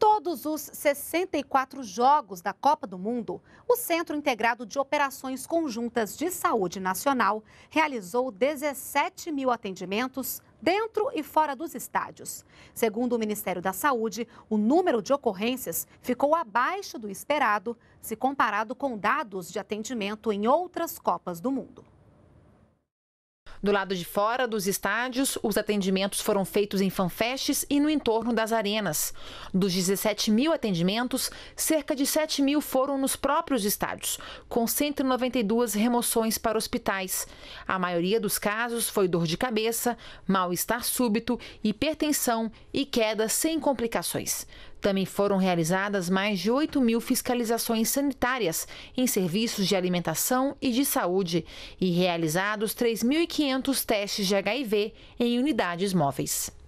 todos os 64 jogos da Copa do Mundo, o Centro Integrado de Operações Conjuntas de Saúde Nacional realizou 17 mil atendimentos dentro e fora dos estádios. Segundo o Ministério da Saúde, o número de ocorrências ficou abaixo do esperado se comparado com dados de atendimento em outras Copas do Mundo. Do lado de fora dos estádios, os atendimentos foram feitos em fanfests e no entorno das arenas. Dos 17 mil atendimentos, cerca de 7 mil foram nos próprios estádios, com 192 remoções para hospitais. A maioria dos casos foi dor de cabeça, mal-estar súbito, hipertensão e queda sem complicações. Também foram realizadas mais de 8 mil fiscalizações sanitárias em serviços de alimentação e de saúde e realizados 3.500 testes de HIV em unidades móveis.